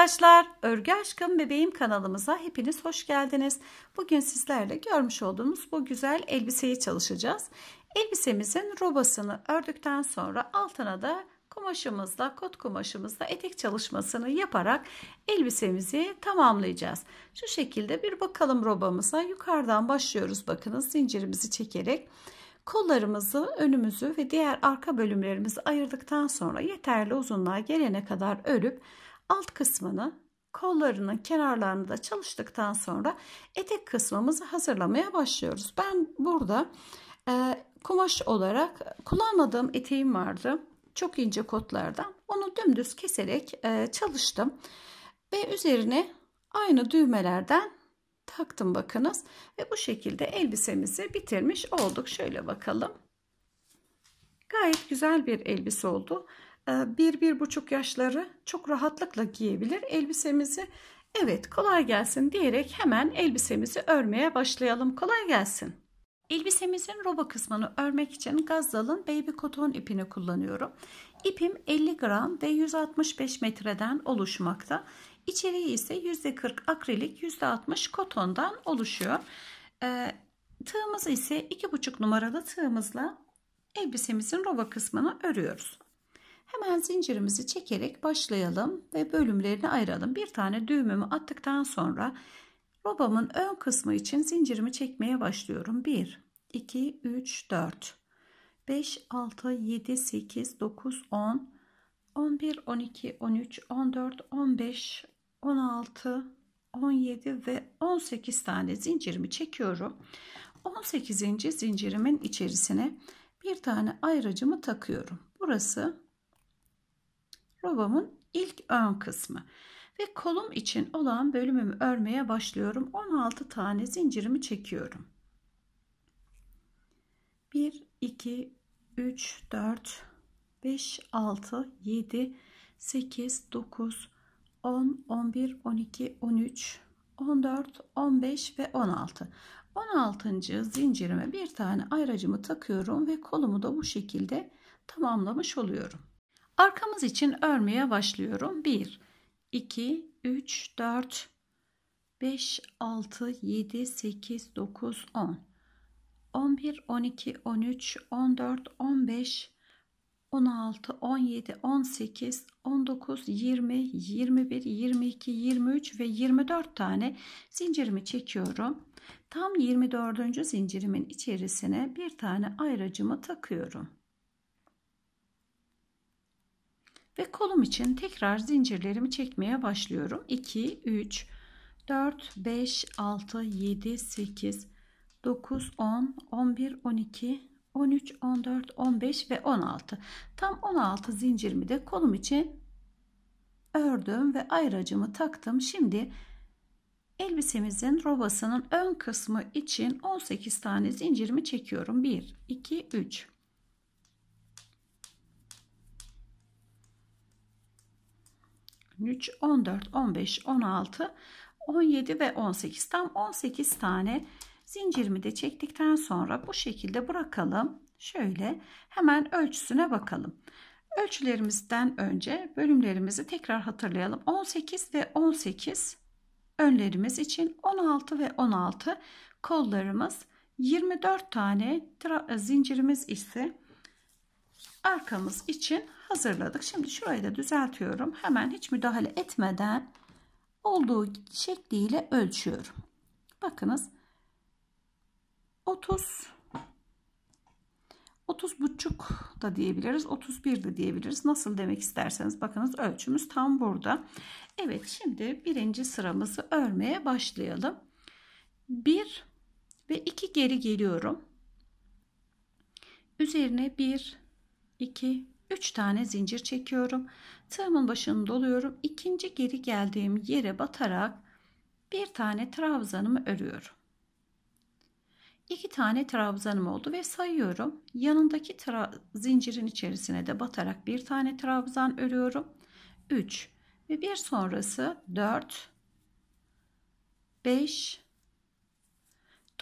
arkadaşlar. Örgü Aşkım Bebeğim kanalımıza hepiniz hoş geldiniz. Bugün sizlerle görmüş olduğunuz bu güzel elbiseyi çalışacağız. Elbisemizin robasını ördükten sonra altına da kumaşımızla, kot kumaşımızla etek çalışmasını yaparak elbisemizi tamamlayacağız. Şu şekilde bir bakalım robamıza. Yukarıdan başlıyoruz bakınız zincirimizi çekerek. Kollarımızı, önümüzü ve diğer arka bölümlerimizi ayırdıktan sonra yeterli uzunluğa gelene kadar örüp alt kısmını kollarının kenarlarını da çalıştıktan sonra etek kısmımızı hazırlamaya başlıyoruz. Ben burada e, kumaş olarak kullanmadığım eteğim vardı. Çok ince kotlardan. Onu dümdüz keserek e, çalıştım. Ve üzerine aynı düğmelerden taktım bakınız. Ve bu şekilde elbisemizi bitirmiş olduk. Şöyle bakalım. Gayet güzel bir elbise oldu. 1-1,5 ee, yaşları çok rahatlıkla giyebilir. Elbisemizi evet kolay gelsin diyerek hemen elbisemizi örmeye başlayalım. Kolay gelsin. Elbisemizin roba kısmını örmek için gazdalın baby koton ipini kullanıyorum. İpim 50 gram ve 165 metreden oluşmakta. İçeriği ise %40 akrilik %60 kotondan oluşuyor. Ee, tığımız ise 2,5 numaralı tığımızla elbisemizin roba kısmını örüyoruz. Hemen zincirimizi çekerek başlayalım ve bölümlerini ayıralım. Bir tane düğümümü attıktan sonra robamın ön kısmı için zincirimi çekmeye başlıyorum. 1, 2, 3, 4, 5, 6, 7, 8, 9, 10, 11, 12, 13, 14, 15, 16, 17 ve 18 tane zincirimi çekiyorum. 18. zincirimin içerisine bir tane ayracımı takıyorum. Burası robamın ilk ön kısmı. Ve kolum için olan bölümümü örmeye başlıyorum. 16 tane zincirimi çekiyorum. 1, 2, 3, 4, 5, 6, 7, 8, 9, 10, 11, 12, 13, 14, 15 ve 16. 16. zincirime bir tane ayracımı takıyorum ve kolumu da bu şekilde tamamlamış oluyorum. Arkamız için örmeye başlıyorum. 1, 2, 3, 4, 5, 6, 7, 8, 9, 10. 11, 12, 13, 14, 15, 16, 17, 18, 19, 20, 21, 22, 23 ve 24 tane zincirimi çekiyorum. Tam 24. zincirimin içerisine bir tane ayracımı takıyorum. Ve kolum için tekrar zincirlerimi çekmeye başlıyorum. 2, 3, 4, 5, 6, 7, 8, 9, 10, 11, 12, 13, 14, 15 ve 16. Tam 16 zincirimi de kolum için ördüm ve ayracımı taktım. Şimdi elbisemizin robasının ön kısmı için 18 tane zincirimi çekiyorum. 1, 2, 3, 13, 14, 15, 16, 17 ve 18. Tam 18 tane zincirimi de çektikten sonra bu şekilde bırakalım. Şöyle hemen ölçüsüne bakalım. Ölçülerimizden önce bölümlerimizi tekrar hatırlayalım. 18 ve 18 önlerimiz için 16 ve 16 kollarımız 24 tane zincirimiz ise arkamız için hazırladık. Şimdi şurayı da düzeltiyorum. Hemen hiç müdahale etmeden olduğu şekliyle ölçüyorum. Bakınız 30 30 buçuk da diyebiliriz 31 de diyebiliriz nasıl demek isterseniz bakınız ölçümüz tam burada Evet şimdi birinci sıramızı örmeye başlayalım 1 ve 2 geri geliyorum üzerine 1 2, 3 tane zincir çekiyorum. Tığımın başını doluyorum. İkinci geri geldiğim yere batarak bir tane trabzanımı örüyorum. 2 tane trabzanım oldu ve sayıyorum. Yanındaki zincirin içerisine de batarak bir tane trabzan örüyorum. 3 ve bir sonrası 4 5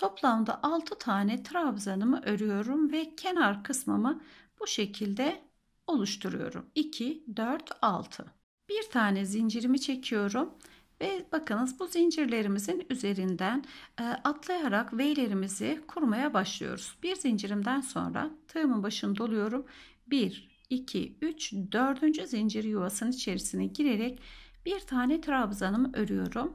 Toplamda 6 tane trabzanımı örüyorum ve kenar kısmımı bu şekilde oluşturuyorum. 2, 4, 6. Bir tane zincirimi çekiyorum. Ve bakınız bu zincirlerimizin üzerinden e, atlayarak V'lerimizi kurmaya başlıyoruz. Bir zincirimden sonra tığımın başını doluyorum. 1, 2, 3, 4. zincir yuvasının içerisine girerek bir tane trabzanımı örüyorum.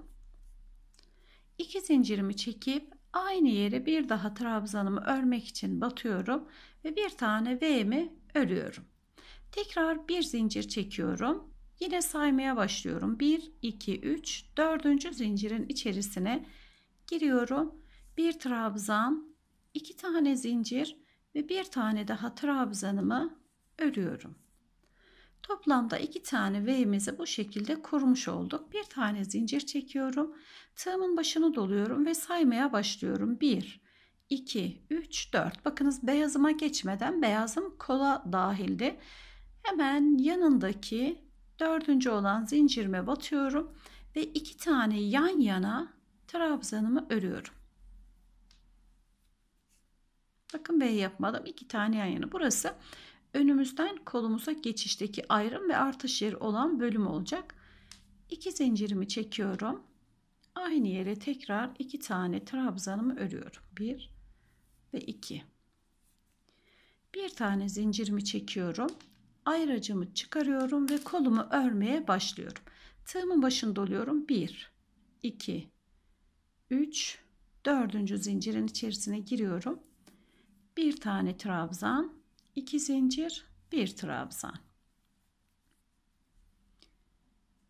2 zincirimi çekip Aynı yere bir daha trabzanımı örmek için batıyorum ve bir tane V'mi örüyorum. Tekrar bir zincir çekiyorum. Yine saymaya başlıyorum. 1, 2, 3, 4. zincirin içerisine giriyorum. Bir trabzan, iki tane zincir ve bir tane daha trabzanımı örüyorum. Toplamda iki tane V'mizi bu şekilde kurmuş olduk. Bir tane zincir çekiyorum. Tığımın başını doluyorum ve saymaya başlıyorum. 1, 2, 3, 4. Bakınız beyazıma geçmeden beyazım kola dahildi. Hemen yanındaki dördüncü olan zincirime batıyorum ve iki tane yan yana trabzanımı örüyorum. Bakın V yapmadım. iki tane yan yana. Burası önümüzden kolumuza geçişteki ayrım ve artış yeri olan bölüm olacak. İki zincirimi çekiyorum. Aynı yere tekrar iki tane trabzanımı örüyorum. Bir ve iki. Bir tane zincirimi çekiyorum. Ayracımı çıkarıyorum ve kolumu örmeye başlıyorum. Tığımın başında doluyorum. Bir, iki, üç. dördüncü zincirin içerisine giriyorum. Bir tane trabzan, 2 zincir, 1 trabzan.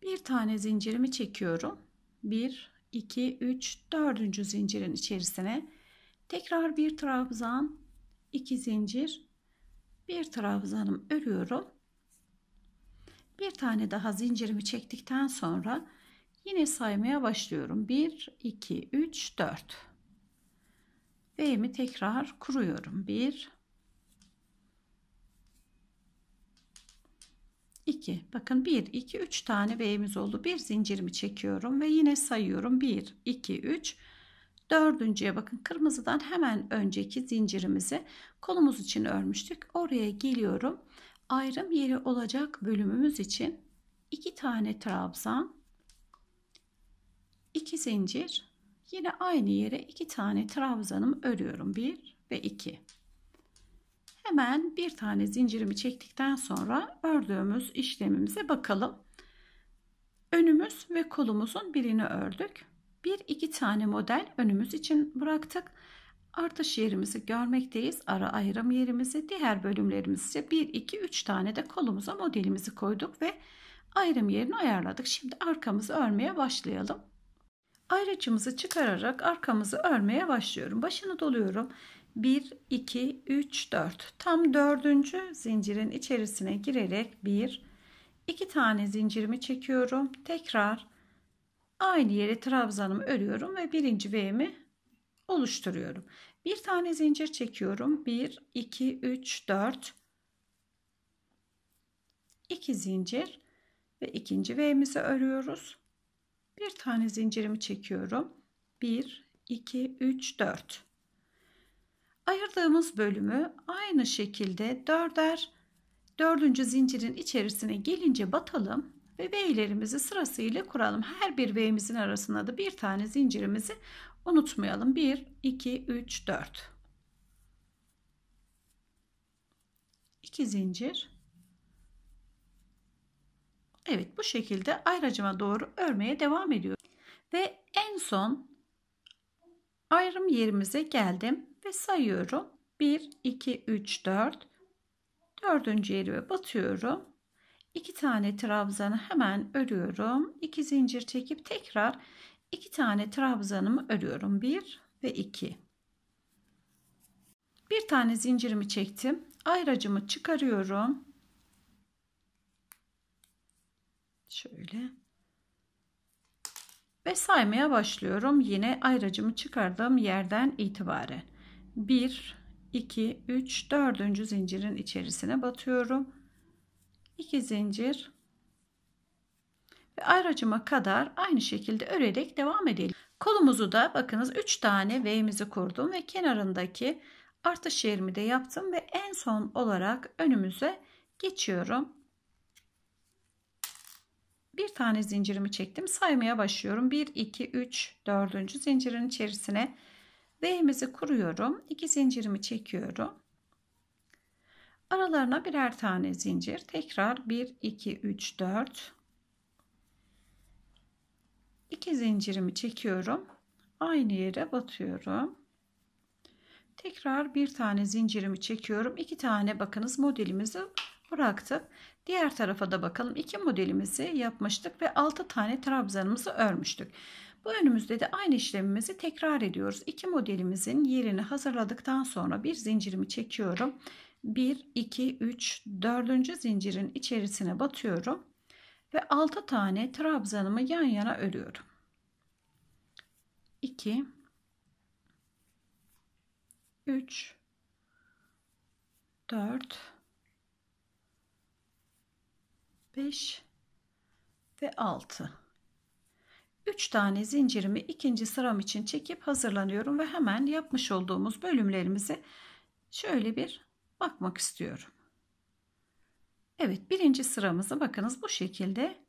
Bir tane zincirimi çekiyorum. 1 2 3 4. zincirin içerisine tekrar bir trabzan, 2 zincir, bir trabzanım örüyorum. Bir tane daha zincirimi çektikten sonra yine saymaya başlıyorum. 1 2 3 4. V'mi tekrar kuruyorum. 1 2 bakın 1 2 3 tane V'miz oldu bir zincirimi çekiyorum ve yine sayıyorum 1 2 3 dördüncüye bakın kırmızıdan hemen önceki zincirimizi kolumuz için örmüştük oraya geliyorum ayrım yeri olacak bölümümüz için 2 tane trabzan 2 zincir yine aynı yere 2 tane trabzanımı örüyorum 1 ve 2 Hemen bir tane zincirimi çektikten sonra ördüğümüz işlemimize bakalım. Önümüz ve kolumuzun birini ördük. Bir iki tane model önümüz için bıraktık. Artış yerimizi görmekteyiz. Ara ayrım yerimizi diğer bölümlerimizce 1, 2, 3 tane de kolumuza modelimizi koyduk ve ayrım yerini ayarladık. Şimdi arkamızı örmeye başlayalım. Ayrıcımızı çıkararak arkamızı örmeye başlıyorum. Başını doluyorum. 1, 2, 3, 4. Tam dördüncü zincirin içerisine girerek 1, 2 tane zincirimi çekiyorum. Tekrar aynı yere trabzanımı örüyorum ve birinci V'mi oluşturuyorum. Bir tane zincir çekiyorum. 1, 2, 3, 4. 2 zincir ve ikinci V'mizi örüyoruz. Bir tane zincirimi çekiyorum. 1, 2, 3, 4. Ayırdığımız bölümü aynı şekilde dörder dördüncü zincirin içerisine gelince batalım ve V'lerimizi sırasıyla kuralım. Her bir V'mizin arasında da bir tane zincirimizi unutmayalım. 1, 2, 3, 4. 2 zincir. Evet bu şekilde ayracıma doğru örmeye devam ediyorum. Ve en son ayrım yerimize geldim ve sayıyorum. 1, 2, 3, 4. Dördüncü yerime batıyorum. iki tane trabzanı hemen örüyorum. iki zincir çekip tekrar iki tane trabzanımı örüyorum. 1 ve 2. Bir tane zincirimi çektim. Ayracımı çıkarıyorum. Şöyle. Ve saymaya başlıyorum. Yine ayracımı çıkardığım yerden itibaren. 1 2 3 4. zincirin içerisine batıyorum. 2 zincir ve ayracıma kadar aynı şekilde örerek devam edelim. Kolumuzu da bakınız 3 tane V'mizi kurdum ve kenarındaki artış yerimi de yaptım ve en son olarak önümüze geçiyorum. Bir tane zincirimi çektim. Saymaya başlıyorum. 1 2 3 4. zincirin içerisine Rehimizi kuruyorum. 2 zincirimi çekiyorum. Aralarına birer tane zincir. Tekrar 1, 2, 3, 4. 2 zincirimi çekiyorum. Aynı yere batıyorum. Tekrar bir tane zincirimi çekiyorum. 2 tane bakınız modelimizi bıraktık. Diğer tarafa da bakalım. 2 modelimizi yapmıştık ve 6 tane trabzanımızı örmüştük. Bu önümüzde de aynı işlemimizi tekrar ediyoruz. İki modelimizin yerini hazırladıktan sonra bir zincirimi çekiyorum. 1, 2, 3, 4. zincirin içerisine batıyorum. Ve 6 tane trabzanımı yan yana örüyorum. 2, 3, 4, 5 ve 6. 3 tane zincirimi ikinci sıram için çekip hazırlanıyorum ve hemen yapmış olduğumuz bölümlerimizi şöyle bir bakmak istiyorum. Evet birinci sıramızı bakınız bu şekilde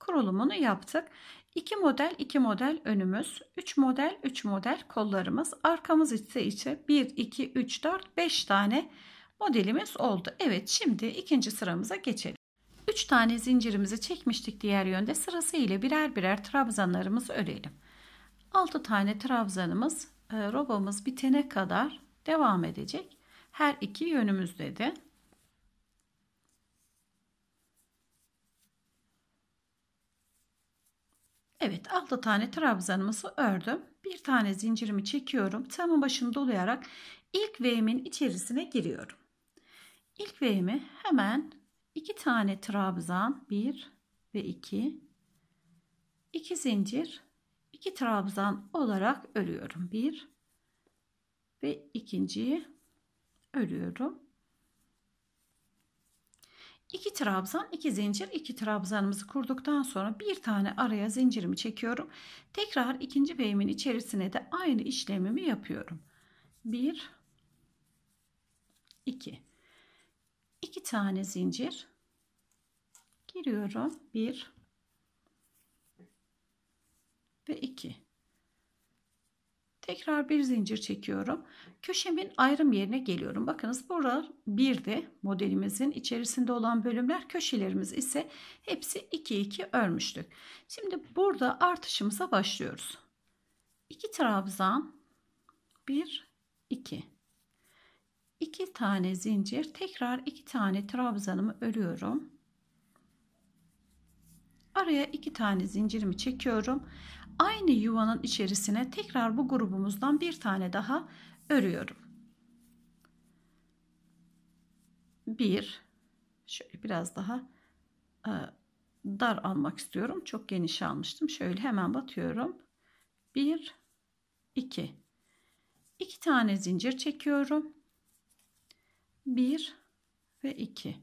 kurulumunu yaptık. 2 model 2 model önümüz 3 model 3 model kollarımız arkamız ise içe 1 2 3 4 5 tane modelimiz oldu. Evet şimdi ikinci sıramıza geçelim. 3 tane zincirimizi çekmiştik diğer yönde sırasıyla birer birer trabzanlarımızı örelim. 6 tane trabzanımız e, robamız bitene kadar devam edecek. Her iki yönümüzde de Evet 6 tane trabzanımızı ördüm. Bir tane zincirimi çekiyorum. tamın başını dolayarak ilk V'min içerisine giriyorum. İlk V'mi hemen 2 tane trabzan 1 ve 2 2 zincir 2 trabzan olarak örüyorum 1 ve ikinciyi örüyorum 2 trabzan 2 zincir 2 trabzanımızı kurduktan sonra bir tane araya zincirimi çekiyorum tekrar ikinci beyimin içerisine de aynı işlemimi yapıyorum 1 2 2 tane zincir giriyorum. 1 ve 2. Tekrar bir zincir çekiyorum. Köşemin ayrım yerine geliyorum. Bakınız burada bir de modelimizin içerisinde olan bölümler köşelerimiz ise hepsi 2 2 örmüştük. Şimdi burada artışımıza başlıyoruz. 2 trabzan 1 2 2 tane zincir tekrar 2 tane trabzanımı örüyorum araya 2 tane zincirimi çekiyorum aynı yuvanın içerisine tekrar bu grubumuzdan bir tane daha örüyorum 1 şöyle biraz daha e, dar almak istiyorum çok geniş almıştım şöyle hemen batıyorum 1 2 2 tane zincir çekiyorum 1 ve 2.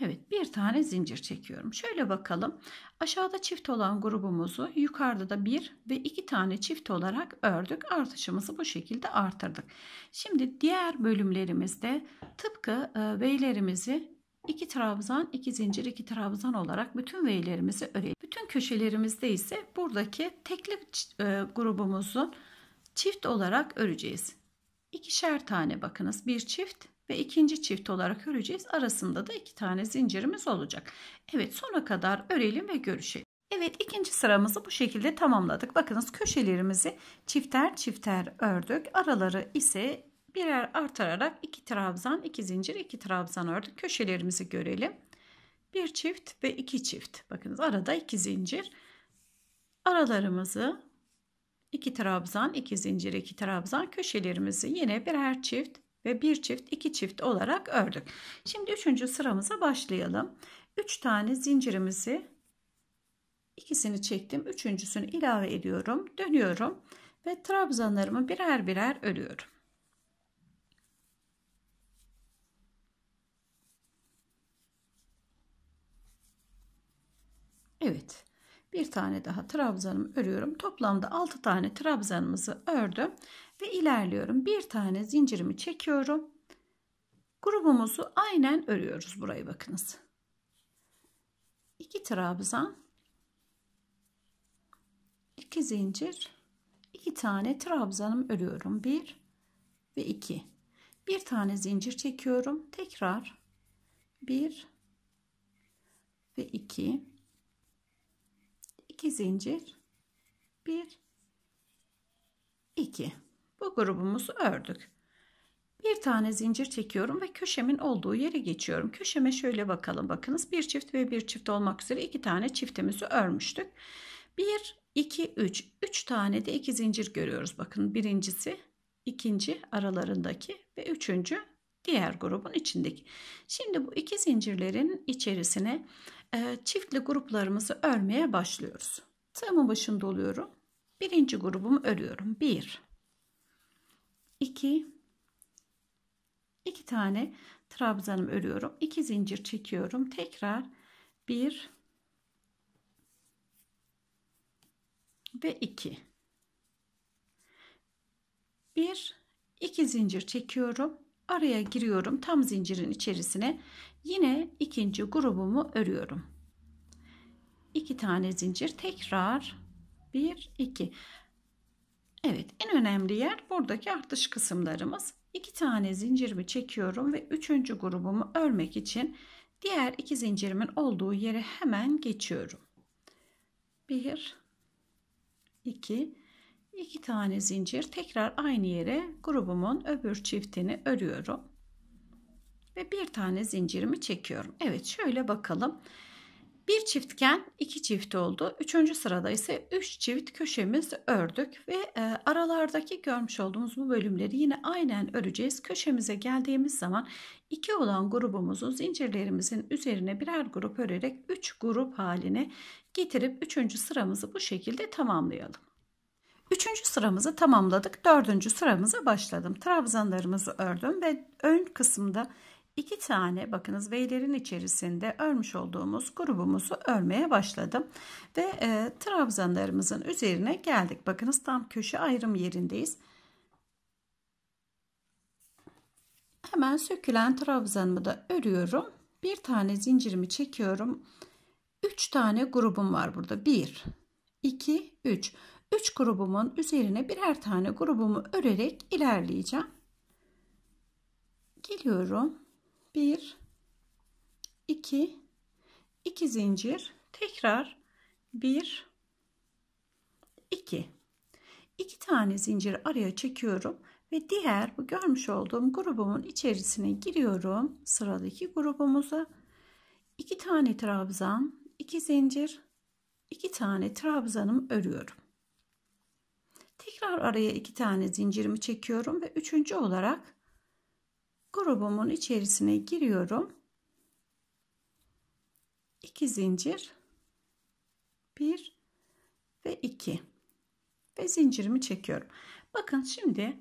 Evet bir tane zincir çekiyorum. Şöyle bakalım. Aşağıda çift olan grubumuzu yukarıda da bir ve iki tane çift olarak ördük. Artışımızı bu şekilde artırdık. Şimdi diğer bölümlerimizde tıpkı V'lerimizi e, iki trabzan, iki zincir, iki trabzan olarak bütün V'lerimizi örelim. Bütün köşelerimizde ise buradaki tekli e, grubumuzun çift olarak öreceğiz ikişer tane bakınız bir çift ve ikinci çift olarak öreceğiz. Arasında da iki tane zincirimiz olacak. Evet sona kadar örelim ve görüşelim. Evet ikinci sıramızı bu şekilde tamamladık. Bakınız köşelerimizi çifter çifter ördük. Araları ise birer artararak iki trabzan, iki zincir, iki trabzan ördük. Köşelerimizi görelim. Bir çift ve iki çift. Bakınız arada iki zincir. Aralarımızı 2 trabzan, 2 zincir, 2 trabzan köşelerimizi yine birer çift ve bir çift, iki çift olarak ördük. Şimdi üçüncü sıramıza başlayalım. 3 tane zincirimizi ikisini çektim. Üçüncüsünü ilave ediyorum. Dönüyorum ve trabzanlarımı birer birer örüyorum. Evet bir tane daha trabzanımı örüyorum. Toplamda 6 tane trabzanımızı ördüm ve ilerliyorum. Bir tane zincirimi çekiyorum. Grubumuzu aynen örüyoruz burayı bakınız. 2 trabzan 2 zincir 2 tane trabzanım örüyorum. 1 ve 2. Bir tane zincir çekiyorum. Tekrar 1 ve 2 2 zincir 1 2 bu grubumuzu ördük bir tane zincir çekiyorum ve köşemin olduğu yere geçiyorum köşeme şöyle bakalım bakınız bir çift ve bir çift olmak üzere iki tane çiftimizi örmüştük 1 2 3 3 tane de iki zincir görüyoruz bakın birincisi ikinci aralarındaki ve üçüncü diğer grubun içindeki şimdi bu iki zincirlerin içerisine ee, çiftli gruplarımızı örmeye başlıyoruz. Tığımın başında oluyorum. Birinci grubumu örüyorum. Bir, iki, iki tane trabzanım örüyorum. İki zincir çekiyorum. Tekrar bir ve iki. Bir, iki zincir çekiyorum. Araya giriyorum tam zincirin içerisine Yine ikinci grubumu örüyorum. 2 tane zincir tekrar 1 2. Evet, en önemli yer buradaki artış kısımlarımız. 2 tane zincirimi çekiyorum ve üçüncü grubumu örmek için diğer iki zincirimin olduğu yere hemen geçiyorum. 1 2 2 tane zincir tekrar aynı yere grubumun öbür çiftini örüyorum ve bir tane zincirimi çekiyorum. Evet şöyle bakalım. Bir çiftken iki çift oldu. Üçüncü sırada ise üç çift köşemiz ördük ve e, aralardaki görmüş olduğumuz bu bölümleri yine aynen öreceğiz. Köşemize geldiğimiz zaman iki olan grubumuzu zincirlerimizin üzerine birer grup örerek üç grup haline getirip üçüncü sıramızı bu şekilde tamamlayalım. Üçüncü sıramızı tamamladık. Dördüncü sıramıza başladım. Trabzanlarımızı ördüm ve ön kısımda 2 tane bakınız V'lerin içerisinde örmüş olduğumuz grubumuzu örmeye başladım. Ve e, trabzanlarımızın üzerine geldik. Bakınız tam köşe ayrım yerindeyiz. Hemen sökülen trabzanımı da örüyorum. Bir tane zincirimi çekiyorum. 3 tane grubum var burada. 1, 2, 3. 3 grubumun üzerine birer tane grubumu örerek ilerleyeceğim. Geliyorum 1 2 2 zincir tekrar 1 2 2 tane zincir araya çekiyorum ve diğer bu görmüş olduğum grubumun içerisine giriyorum sıradaki grubumuza 2 tane trabzan 2 zincir 2 tane trabzanım örüyorum tekrar araya 2 tane zincirimi çekiyorum ve üçüncü olarak grubumun içerisine giriyorum. 2 zincir 1 ve 2 ve zincirimi çekiyorum. Bakın şimdi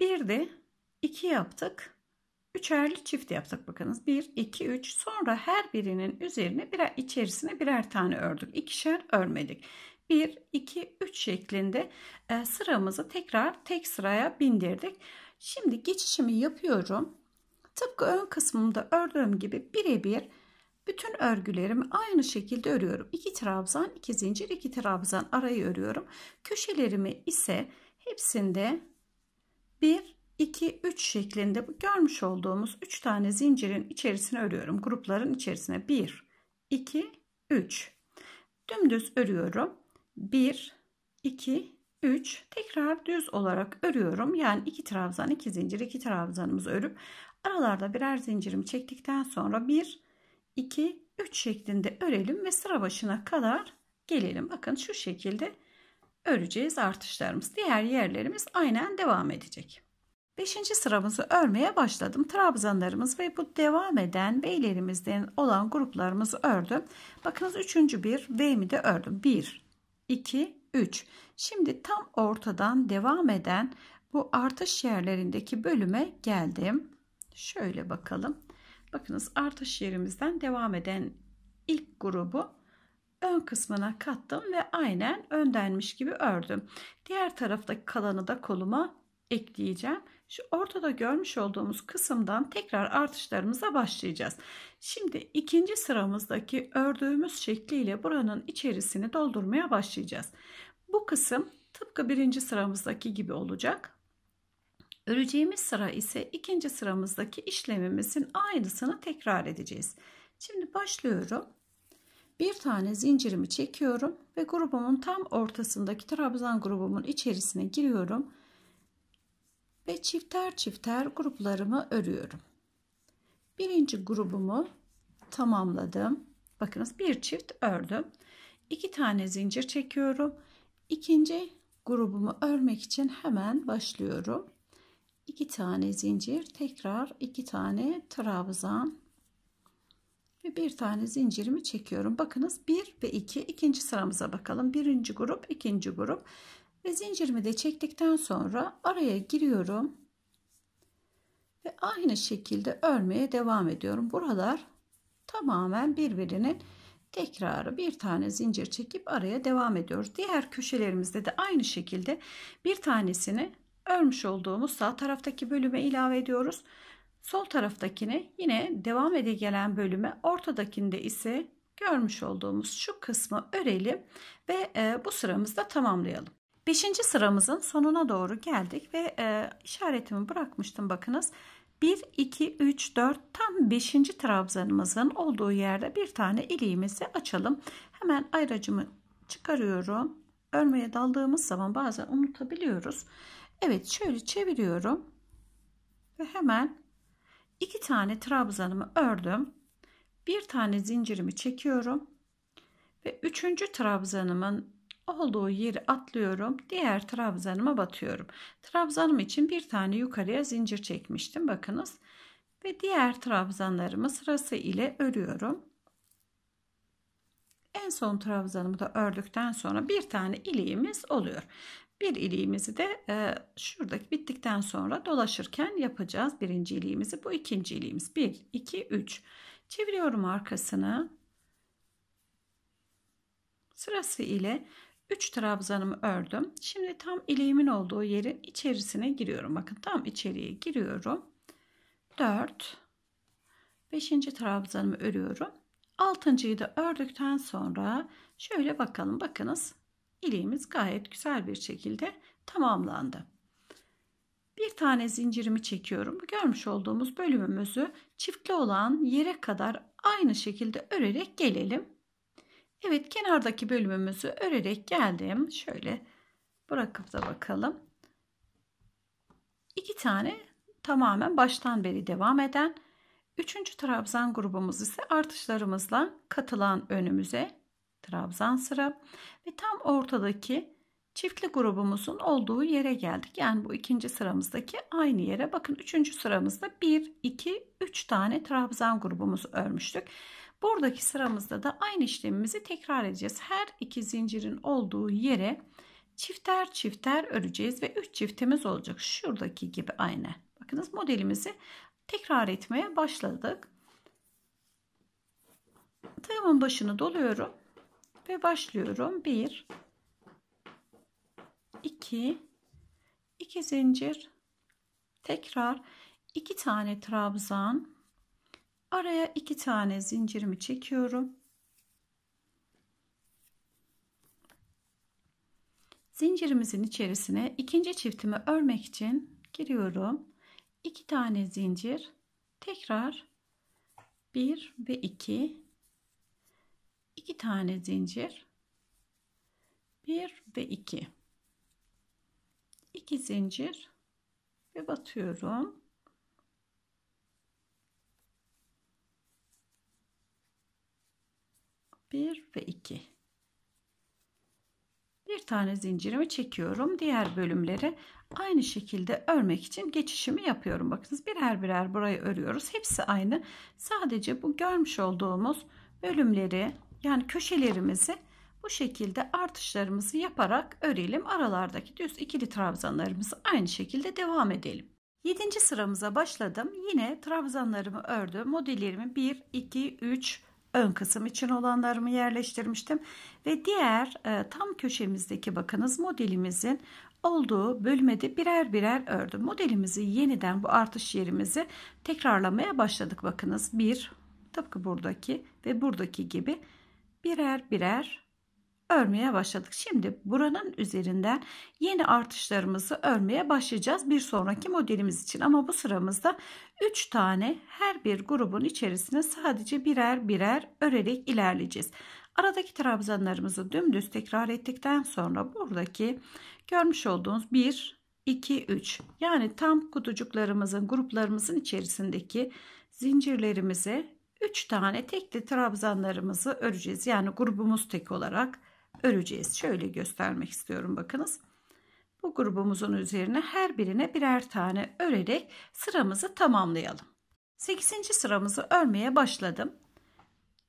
bir de 2 yaptık. Üçerli çift yaptık bakınız. 1 2 3 sonra her birinin üzerine birer içerisine birer tane ördük. İkişer örmedik. 1 2 3 şeklinde e, sıramızı tekrar tek sıraya bindirdik. Şimdi geçişimi yapıyorum. Tıpkı ön kısmımda ördüğüm gibi birebir bütün örgülerimi aynı şekilde örüyorum. 2 trabzan, 2 zincir, 2 trabzan arayı örüyorum. Köşelerimi ise hepsinde 1 2 3 şeklinde görmüş olduğumuz 3 tane zincirin içerisine örüyorum. Grupların içerisine 1 2 3 dümdüz örüyorum. 1 2 3 tekrar düz olarak örüyorum. Yani 2 trabzan 2 zincir 2 trabzanımızı örüp aralarda birer zincirimi çektikten sonra 1 2 3 şeklinde örelim ve sıra başına kadar gelelim. Bakın şu şekilde öreceğiz artışlarımız. Diğer yerlerimiz aynen devam edecek. 5. sıramızı örmeye başladım. Trabzanlarımız ve bu devam eden V'lerimizden olan gruplarımızı ördüm. Bakınız 3. bir V'mi de ördüm. 1 2 3 Şimdi tam ortadan devam eden bu artış yerlerindeki bölüme geldim. Şöyle bakalım. Bakınız artış yerimizden devam eden ilk grubu ön kısmına kattım ve aynen öndenmiş gibi ördüm. Diğer taraftaki kalanı da koluma ekleyeceğim. Şu ortada görmüş olduğumuz kısımdan tekrar artışlarımıza başlayacağız. Şimdi ikinci sıramızdaki ördüğümüz şekliyle buranın içerisini doldurmaya başlayacağız. Bu kısım tıpkı birinci sıramızdaki gibi olacak. Öreceğimiz sıra ise ikinci sıramızdaki işlemimizin aynısını tekrar edeceğiz. Şimdi başlıyorum. Bir tane zincirimi çekiyorum ve grubumun tam ortasındaki trabzan grubumun içerisine giriyorum. Ve çifter çifter gruplarımı örüyorum. Birinci grubumu tamamladım. Bakınız bir çift ördüm. İki tane zincir çekiyorum İkinci grubumu örmek için hemen başlıyorum. 2 tane zincir, tekrar 2 tane trabzan ve bir tane zincirimi çekiyorum. Bakınız 1 ve 2 iki, ikinci sıramıza bakalım. Birinci grup, ikinci grup ve zincirimi de çektikten sonra araya giriyorum. Ve aynı şekilde örmeye devam ediyorum. Buralar tamamen birbirinin tekrarı bir tane zincir çekip araya devam ediyoruz. Diğer köşelerimizde de aynı şekilde bir tanesini örmüş olduğumuz sağ taraftaki bölüme ilave ediyoruz. Sol taraftakine yine devam ede gelen bölüme ortadakinde ise görmüş olduğumuz şu kısmı örelim ve e, bu sıramızda tamamlayalım. Beşinci sıramızın sonuna doğru geldik ve e, işaretimi bırakmıştım bakınız. 1, 2, 3, 4 tam 5. trabzanımızın olduğu yerde bir tane iliğimizi açalım. Hemen ayracımı çıkarıyorum. Örmeye daldığımız zaman bazen unutabiliyoruz. Evet şöyle çeviriyorum. Ve hemen iki tane trabzanımı ördüm. Bir tane zincirimi çekiyorum. Ve üçüncü trabzanımın olduğu yeri atlıyorum. Diğer trabzanıma batıyorum. Trabzanım için bir tane yukarıya zincir çekmiştim. Bakınız. Ve diğer trabzanlarımı sırası ile örüyorum. En son trabzanımı da ördükten sonra bir tane iliğimiz oluyor. Bir iliğimizi de e, şuradaki bittikten sonra dolaşırken yapacağız. Birinci iliğimizi bu ikinci iliğimiz. 1, 2, 3. Çeviriyorum arkasını. Sırası ile 3 trabzanımı ördüm. Şimdi tam ileğimin olduğu yerin içerisine giriyorum. Bakın tam içeriye giriyorum. 4 5. trabzanımı örüyorum. 6.yı da ördükten sonra şöyle bakalım. Bakınız ileğimiz gayet güzel bir şekilde tamamlandı. Bir tane zincirimi çekiyorum. Görmüş olduğumuz bölümümüzü çiftli olan yere kadar aynı şekilde örerek gelelim. Evet kenardaki bölümümüzü örerek geldim. Şöyle bırakıp da bakalım. İki tane tamamen baştan beri devam eden. Üçüncü trabzan grubumuz ise artışlarımızla katılan önümüze trabzan sıra. Ve tam ortadaki çiftli grubumuzun olduğu yere geldik. Yani bu ikinci sıramızdaki aynı yere. Bakın üçüncü sıramızda bir, iki, üç tane trabzan grubumuzu örmüştük. Buradaki sıramızda da aynı işlemimizi tekrar edeceğiz. Her iki zincirin olduğu yere çifter çifter öreceğiz ve 3 çiftimiz olacak. Şuradaki gibi aynı. Bakınız modelimizi tekrar etmeye başladık. Tığımın başını doluyorum ve başlıyorum. 1 2 2 zincir tekrar 2 tane trabzan Araya iki tane zincirimi çekiyorum. Zincirimizin içerisine ikinci çiftimi örmek için giriyorum. İki tane zincir tekrar 1 ve 2 2 tane zincir 1 ve 2 2 zincir ve batıyorum 1 ve 2 bir tane zincirimi çekiyorum diğer bölümlere aynı şekilde örmek için geçişimi yapıyorum bakınız birer birer burayı örüyoruz hepsi aynı sadece bu görmüş olduğumuz bölümleri yani köşelerimizi bu şekilde artışlarımızı yaparak örelim aralardaki düz ikili trabzanlarımızı aynı şekilde devam edelim 7. sıramıza başladım yine trabzanlarımı ördüm Modellerimi 1 2 3 ön kısım için olanlarımı yerleştirmiştim. Ve diğer e, tam köşemizdeki bakınız modelimizin olduğu bölmede birer birer ördüm. Modelimizi yeniden bu artış yerimizi tekrarlamaya başladık. Bakınız bir tıpkı buradaki ve buradaki gibi birer birer örmeye başladık. Şimdi buranın üzerinden yeni artışlarımızı örmeye başlayacağız bir sonraki modelimiz için. Ama bu sıramızda 3 tane her bir grubun içerisine sadece birer birer örerek ilerleyeceğiz. Aradaki trabzanlarımızı dümdüz tekrar ettikten sonra buradaki görmüş olduğunuz 1, 2, 3 yani tam kutucuklarımızın gruplarımızın içerisindeki zincirlerimize 3 tane tekli trabzanlarımızı öreceğiz. Yani grubumuz tek olarak öreceğiz. Şöyle göstermek istiyorum bakınız. Bu grubumuzun üzerine her birine birer tane örerek sıramızı tamamlayalım. 8. sıramızı örmeye başladım.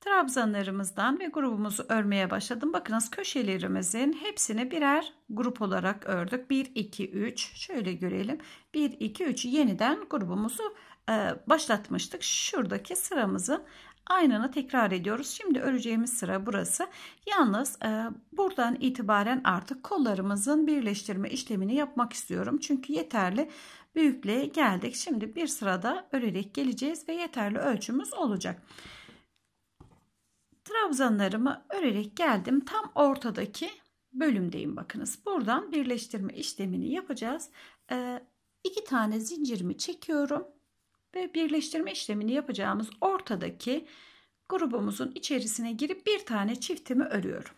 Trabzanlarımızdan ve grubumuzu örmeye başladım. Bakınız köşelerimizin hepsini birer grup olarak ördük. 1, 2, 3 şöyle görelim. 1, 2, 3 yeniden grubumuzu e, başlatmıştık. Şuradaki sıramızın aynını tekrar ediyoruz. Şimdi öreceğimiz sıra burası. Yalnız e, buradan itibaren artık kollarımızın birleştirme işlemini yapmak istiyorum. Çünkü yeterli büyüklüğe geldik. Şimdi bir sırada örerek geleceğiz ve yeterli ölçümüz olacak. Trabzanlarımı örerek geldim. Tam ortadaki bölümdeyim bakınız. Buradan birleştirme işlemini yapacağız. E, iki tane zincirimi çekiyorum ve birleştirme işlemini yapacağımız ortadaki grubumuzun içerisine girip bir tane çiftimi örüyorum.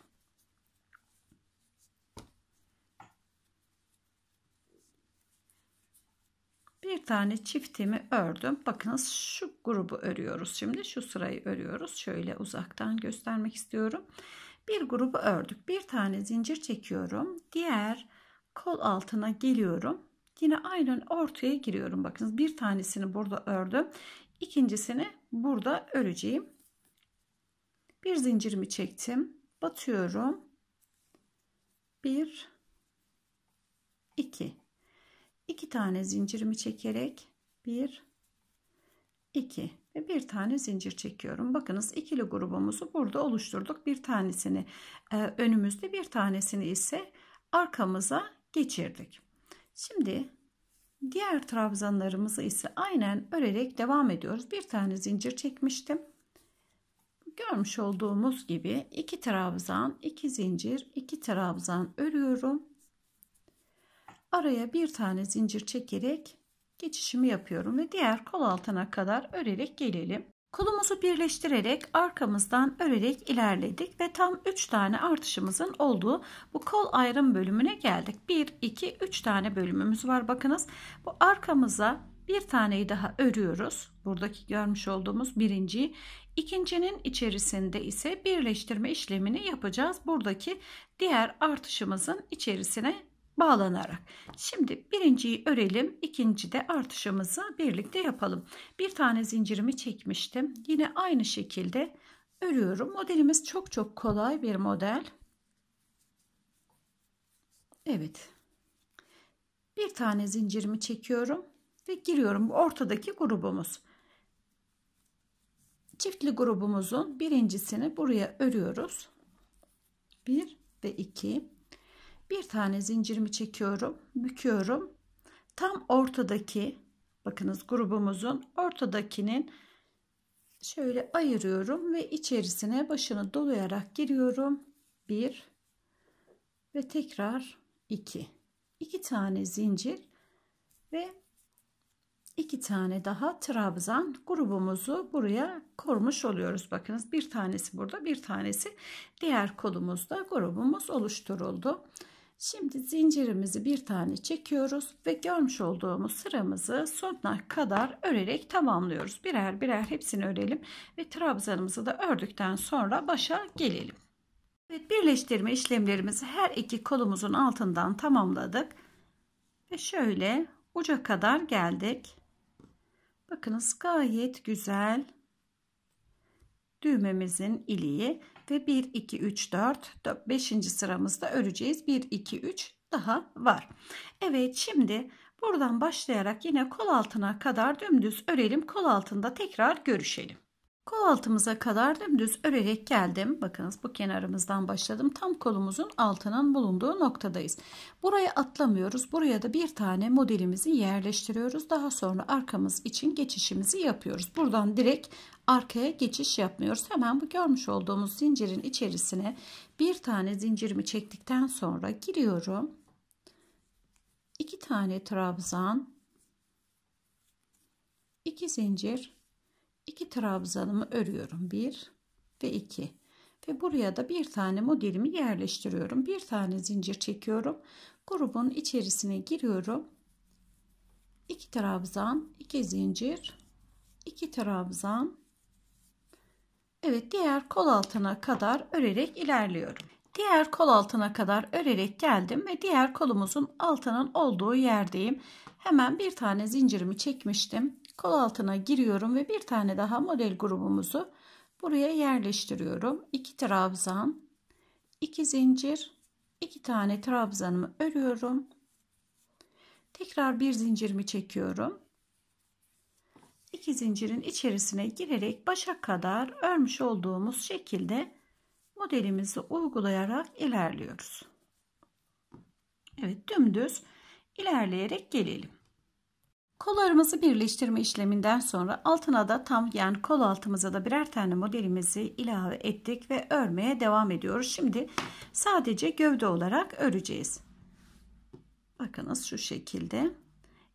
Bir tane çiftimi ördüm. Bakınız şu grubu örüyoruz şimdi. Şu sırayı örüyoruz. Şöyle uzaktan göstermek istiyorum. Bir grubu ördük. Bir tane zincir çekiyorum. Diğer kol altına geliyorum Yine aynen ortaya giriyorum. Bakınız bir tanesini burada ördüm. İkincisini burada öreceğim. Bir zincirimi çektim. Batıyorum. Bir, iki. İki tane zincirimi çekerek bir, iki ve bir tane zincir çekiyorum. Bakınız ikili grubumuzu burada oluşturduk. Bir tanesini e, önümüzde bir tanesini ise arkamıza geçirdik. Şimdi diğer trabzanlarımızı ise aynen örerek devam ediyoruz. Bir tane zincir çekmiştim. Görmüş olduğumuz gibi iki trabzan, iki zincir, iki trabzan örüyorum. Araya bir tane zincir çekerek geçişimi yapıyorum ve diğer kol altına kadar örerek gelelim. Kolumuzu birleştirerek arkamızdan örerek ilerledik ve tam 3 tane artışımızın olduğu bu kol ayrım bölümüne geldik. 1, 2, 3 tane bölümümüz var. Bakınız bu arkamıza bir taneyi daha örüyoruz. Buradaki görmüş olduğumuz birinciyi. İkincinin içerisinde ise birleştirme işlemini yapacağız. Buradaki diğer artışımızın içerisine bağlanarak. Şimdi birinciyi örelim. ikinci de artışımızı birlikte yapalım. Bir tane zincirimi çekmiştim. Yine aynı şekilde örüyorum. Modelimiz çok çok kolay bir model. Evet. Bir tane zincirimi çekiyorum ve giriyorum ortadaki grubumuz. Çiftli grubumuzun birincisini buraya örüyoruz. 1 ve 2 bir tane zincirimi çekiyorum büküyorum tam ortadaki bakınız grubumuzun ortadakinin şöyle ayırıyorum ve içerisine başını dolayarak giriyorum 1 ve tekrar 2 2 tane zincir ve 2 tane daha trabzan grubumuzu buraya kormuş oluyoruz bakınız bir tanesi burada bir tanesi diğer kolumuzda grubumuz oluşturuldu Şimdi zincirimizi bir tane çekiyoruz ve görmüş olduğumuz sıramızı sonuna kadar örerek tamamlıyoruz. Birer birer hepsini örelim ve trabzanımızı da ördükten sonra başa gelelim. Evet, birleştirme işlemlerimizi her iki kolumuzun altından tamamladık. Ve şöyle uca kadar geldik. Bakınız gayet güzel düğmemizin iliği ve 1, 2, 3, 4, 4 5. sıramızda öreceğiz. 1, 2, 3 daha var. Evet şimdi buradan başlayarak yine kol altına kadar dümdüz örelim. Kol altında tekrar görüşelim. Kol altımıza kadar dümdüz örerek geldim. Bakınız bu kenarımızdan başladım. Tam kolumuzun altının bulunduğu noktadayız. Buraya atlamıyoruz. Buraya da bir tane modelimizi yerleştiriyoruz. Daha sonra arkamız için geçişimizi yapıyoruz. Buradan direkt arkaya geçiş yapmıyoruz. Hemen bu görmüş olduğumuz zincirin içerisine bir tane zincirimi çektikten sonra giriyorum. İki tane trabzan, iki zincir iki trabzanımı örüyorum. Bir ve iki. Ve buraya da bir tane modelimi yerleştiriyorum. Bir tane zincir çekiyorum. Grubun içerisine giriyorum. iki trabzan, iki zincir, iki trabzan. Evet diğer kol altına kadar örerek ilerliyorum. Diğer kol altına kadar örerek geldim ve diğer kolumuzun altının olduğu yerdeyim. Hemen bir tane zincirimi çekmiştim. Kol altına giriyorum ve bir tane daha model grubumuzu buraya yerleştiriyorum. 2 trabzan, 2 zincir, 2 tane trabzanımı örüyorum. Tekrar bir zincirimi çekiyorum. 2 zincirin içerisine girerek başa kadar örmüş olduğumuz şekilde modelimizi uygulayarak ilerliyoruz. Evet dümdüz ilerleyerek gelelim. Kollarımızı birleştirme işleminden sonra altına da tam yani kol altımıza da birer tane modelimizi ilave ettik ve örmeye devam ediyoruz. Şimdi sadece gövde olarak öreceğiz. Bakınız şu şekilde.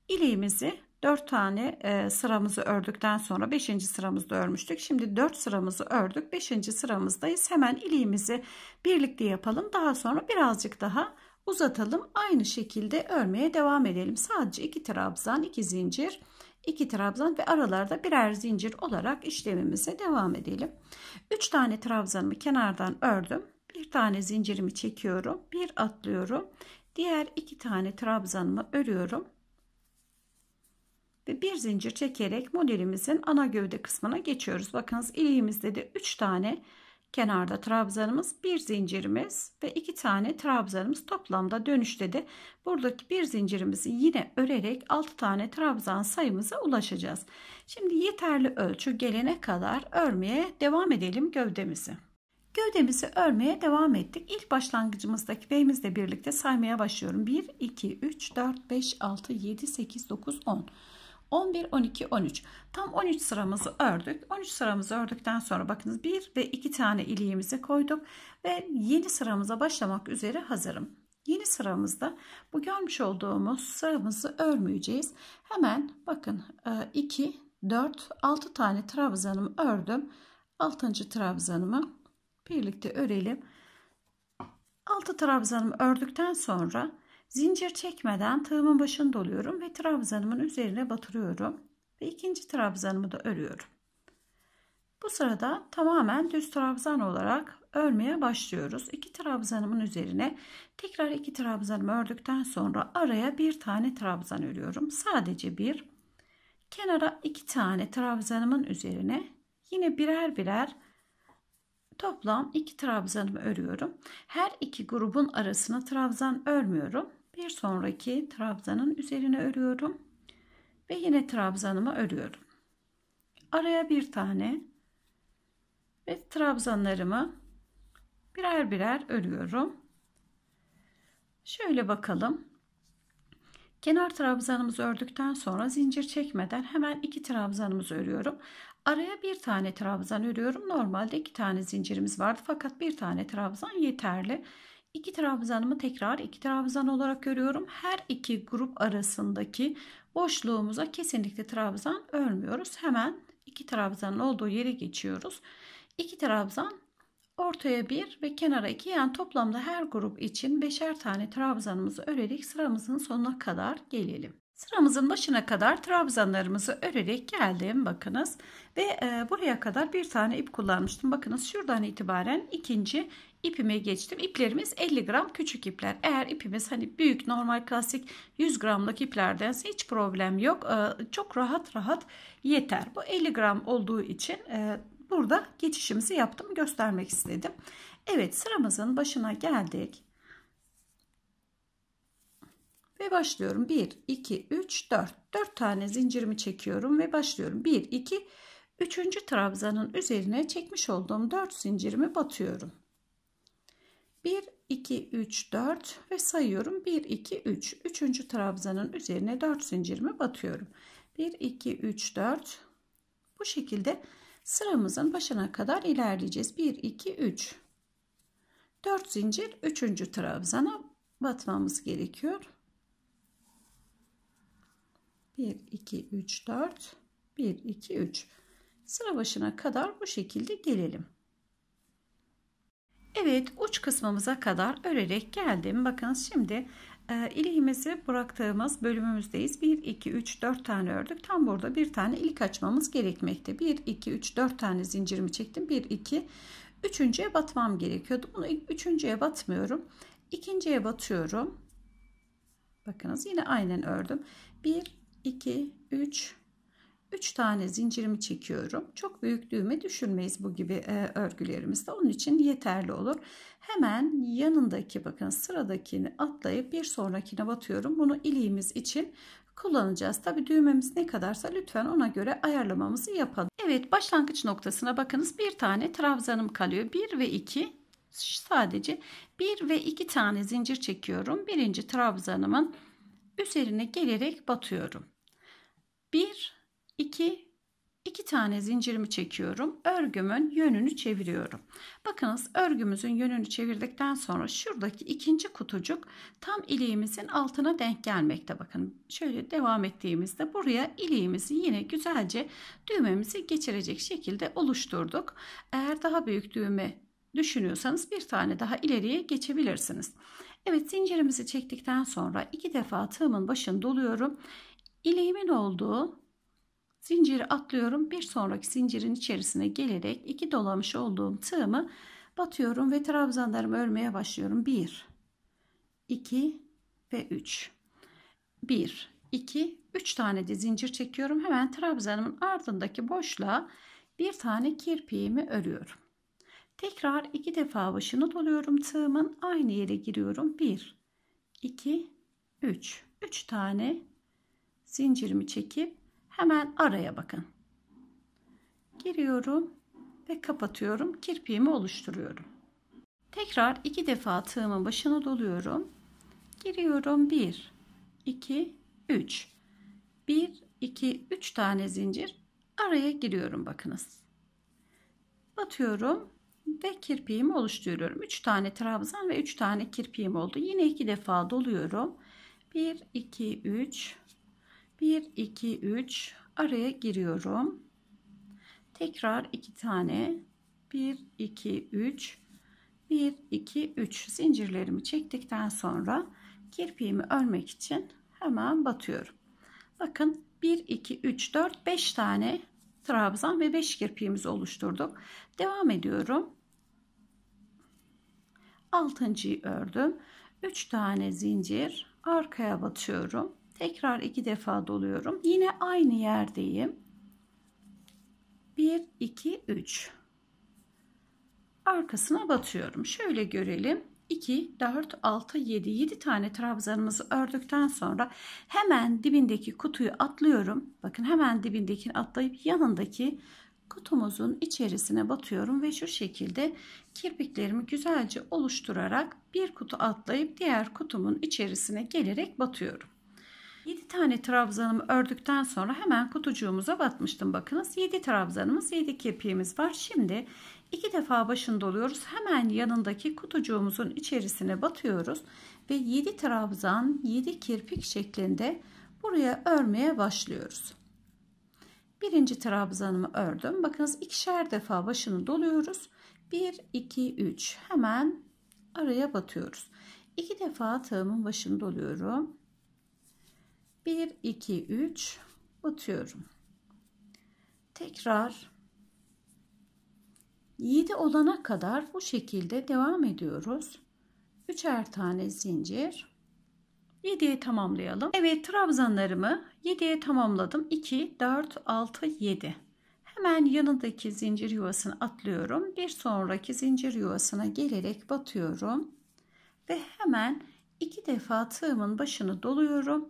İliğimizi 4 tane e, sıramızı ördükten sonra 5. sıramızda örmüştük. Şimdi 4 sıramızı ördük. 5. sıramızdayız. Hemen iliğimizi birlikte yapalım. Daha sonra birazcık daha uzatalım. Aynı şekilde örmeye devam edelim. Sadece iki trabzan, iki zincir, iki trabzan ve aralarda birer zincir olarak işlemimize devam edelim. Üç tane trabzanımı kenardan ördüm. Bir tane zincirimi çekiyorum. Bir atlıyorum. Diğer iki tane trabzanımı örüyorum. Ve bir zincir çekerek modelimizin ana gövde kısmına geçiyoruz. Bakınız iliğimizde de üç tane trabzan kenarda trabzanımız, bir zincirimiz ve iki tane trabzanımız toplamda dönüşte de buradaki bir zincirimizi yine örerek altı tane trabzan sayımıza ulaşacağız. Şimdi yeterli ölçü gelene kadar örmeye devam edelim gövdemizi. Gövdemizi örmeye devam ettik. İlk başlangıcımızdaki V'mizle birlikte saymaya başlıyorum. 1, 2, 3, 4, 5, 6, 7, 8, 9, 10. 11, 12, 13. Tam 13 sıramızı ördük. 13 sıramızı ördükten sonra bakınız 1 ve 2 tane iliğimizi koyduk ve yeni sıramıza başlamak üzere hazırım. Yeni sıramızda bu görmüş olduğumuz sıramızı örmeyeceğiz. Hemen bakın 2, 4, 6 tane trabzanımı ördüm. 6. trabzanımı birlikte örelim. 6 trabzanımı ördükten sonra Zincir çekmeden tığımın başını doluyorum ve trabzanımın üzerine batırıyorum. Ve ikinci trabzanımı da örüyorum. Bu sırada tamamen düz trabzan olarak örmeye başlıyoruz. İki trabzanımın üzerine tekrar iki trabzanımı ördükten sonra araya bir tane trabzan örüyorum. Sadece bir. Kenara iki tane trabzanımın üzerine yine birer birer toplam iki trabzanımı örüyorum. Her iki grubun arasına trabzan örmüyorum bir sonraki trabzanın üzerine örüyorum ve yine trabzanımı örüyorum araya bir tane ve trabzanlarımı birer birer örüyorum şöyle bakalım kenar trabzanımızı ördükten sonra zincir çekmeden hemen iki trabzanımızı örüyorum araya bir tane trabzan örüyorum normalde iki tane zincirimiz vardı fakat bir tane trabzan yeterli İki trabzanımı tekrar iki trabzan olarak görüyorum. Her iki grup arasındaki boşluğumuza kesinlikle trabzan örmüyoruz. Hemen iki trabzanın olduğu yere geçiyoruz. İki trabzan ortaya bir ve kenara iki yani toplamda her grup için beşer tane trabzanımızı örerek sıramızın sonuna kadar gelelim. Sıramızın başına kadar trabzanlarımızı örerek geldim bakınız ve e, buraya kadar bir tane ip kullanmıştım bakınız şuradan itibaren ikinci ipime geçtim. İplerimiz 50 gram küçük ipler. Eğer ipimiz hani büyük normal klasik 100 gramlık iplerdense hiç problem yok. Ee, çok rahat rahat yeter. Bu 50 gram olduğu için e, burada geçişimizi yaptım göstermek istedim. Evet sıramızın başına geldik. Ve başlıyorum. 1, 2, 3, 4. 4 tane zincirimi çekiyorum ve başlıyorum. 1, 2, 3. trabzanın üzerine çekmiş olduğum 4 zincirimi batıyorum. 1, 2, 3, 4 ve sayıyorum. 1, 2, 3. Üçüncü trabzanın üzerine 4 zincirimi batıyorum. 1, 2, 3, 4. Bu şekilde sıramızın başına kadar ilerleyeceğiz. 1, 2, 3. 4 zincir 3. trabzana batmamız gerekiyor. 1, 2, 3, 4. 1, 2, 3. Sıra başına kadar bu şekilde gelelim. Evet uç kısmımıza kadar örerek geldim. Bakın şimdi e, iliğimizi bıraktığımız bölümümüzdeyiz. 1, 2, 3, 4 tane ördük. Tam burada bir tane ilik açmamız gerekmekte. 1, 2, 3, 4 tane zincirimi çektim. 1, 2, üçüncüye batmam gerekiyordu. Bunu üçüncüye batmıyorum. İkinciye batıyorum. Bakınız yine aynen ördüm. 1, 2, 3, 3 tane zincirimi çekiyorum. Çok büyük düğme düşürmeyiz bu gibi e, örgülerimizde. Onun için yeterli olur. Hemen yanındaki bakın sıradakini atlayıp bir sonrakine batıyorum. Bunu iliğimiz için kullanacağız. Tabi düğmemiz ne kadarsa lütfen ona göre ayarlamamızı yapalım. Evet başlangıç noktasına bakınız. Bir tane trabzanım kalıyor. 1 ve 2 sadece 1 ve 2 tane zincir çekiyorum. Birinci trabzanımın üzerine gelerek batıyorum. 1 2 2 tane zincirimi çekiyorum. Örgümün yönünü çeviriyorum. Bakınız örgümüzün yönünü çevirdikten sonra şuradaki ikinci kutucuk tam ileğimizin altına denk gelmekte. Bakın şöyle devam ettiğimizde buraya ileğimizi yine güzelce düğmemizi geçirecek şekilde oluşturduk. Eğer daha büyük düğme düşünüyorsanız bir tane daha ileriye geçebilirsiniz. Evet zincirimizi çektikten sonra iki defa tığımın başını doluyorum. İleğimin olduğu Zinciri atlıyorum. Bir sonraki zincirin içerisine gelerek iki dolamış olduğum tığımı batıyorum ve trabzanlarımı örmeye başlıyorum. 1 2 ve 3. 1 2 3 tane de zincir çekiyorum. Hemen trabzanımın ardındaki boşluğa bir tane kirpiğimi örüyorum. Tekrar iki defa başını doluyorum tığımın aynı yere giriyorum. 1 2 3 3 tane zincirimi çekip Hemen araya bakın. Giriyorum ve kapatıyorum. Kirpiğimi oluşturuyorum. Tekrar iki defa tığımın başına doluyorum. Giriyorum 1, 2, 3. 1, 2, 3 tane zincir. Araya giriyorum bakınız. Batıyorum ve kirpiğimi oluşturuyorum. 3 tane trabzan ve 3 tane kirpiğim oldu. Yine iki defa doluyorum. 1, 2, 3, 1 2 3 araya giriyorum tekrar iki tane 1 2 3 1 2 3 zincirlerimi çektikten sonra kirpiğimi örmek için hemen batıyorum bakın 1 2 3 4 5 tane trabzan ve 5 kirpiğimizi oluşturduk devam ediyorum altıncıyı ördüm 3 tane zincir arkaya batıyorum Tekrar iki defa doluyorum. Yine aynı yerdeyim. 1, 2, 3. Arkasına batıyorum. Şöyle görelim. 2, 4, 6, 7, 7 tane trabzanımızı ördükten sonra hemen dibindeki kutuyu atlıyorum. Bakın hemen dibindekini atlayıp yanındaki kutumuzun içerisine batıyorum ve şu şekilde kirpiklerimi güzelce oluşturarak bir kutu atlayıp diğer kutumun içerisine gelerek batıyorum. 7 tane trabzanımı ördükten sonra hemen kutucuğumuza batmıştım. Bakınız 7 trabzanımız 7 kirpiğimiz var. Şimdi iki defa başını doluyoruz. Hemen yanındaki kutucuğumuzun içerisine batıyoruz. Ve 7 trabzan 7 kirpik şeklinde buraya örmeye başlıyoruz. Birinci trabzanımı ördüm. Bakınız ikişer defa başını doluyoruz. 1, 2, 3 hemen araya batıyoruz. 2 defa tığımın başını doluyorum. 1 2 3 batıyorum tekrar 7 olana kadar bu şekilde devam ediyoruz üçer tane zincir 7'ye tamamlayalım Evet trabzanlarımı 7'ye tamamladım 2 4 6 7 hemen yanındaki zincir yuvasını atlıyorum bir sonraki zincir yuvasına gelerek batıyorum ve hemen iki defa tığımın başını doluyorum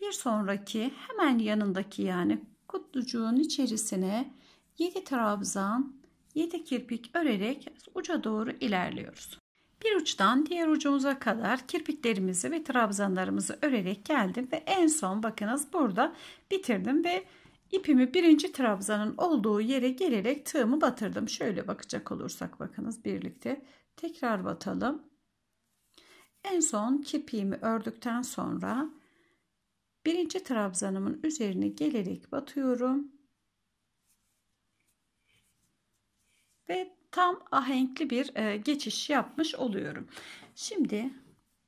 bir sonraki hemen yanındaki yani kutlucuğun içerisine 7 trabzan 7 kirpik örerek uca doğru ilerliyoruz. Bir uçtan diğer ucumuza kadar kirpiklerimizi ve trabzanlarımızı örerek geldim ve en son bakınız burada bitirdim ve ipimi birinci trabzanın olduğu yere gelerek tığımı batırdım. Şöyle bakacak olursak bakınız birlikte tekrar batalım. En son kirpiğimi ördükten sonra Birinci trabzanımın üzerine gelerek batıyorum. Ve tam ahenkli bir e, geçiş yapmış oluyorum. Şimdi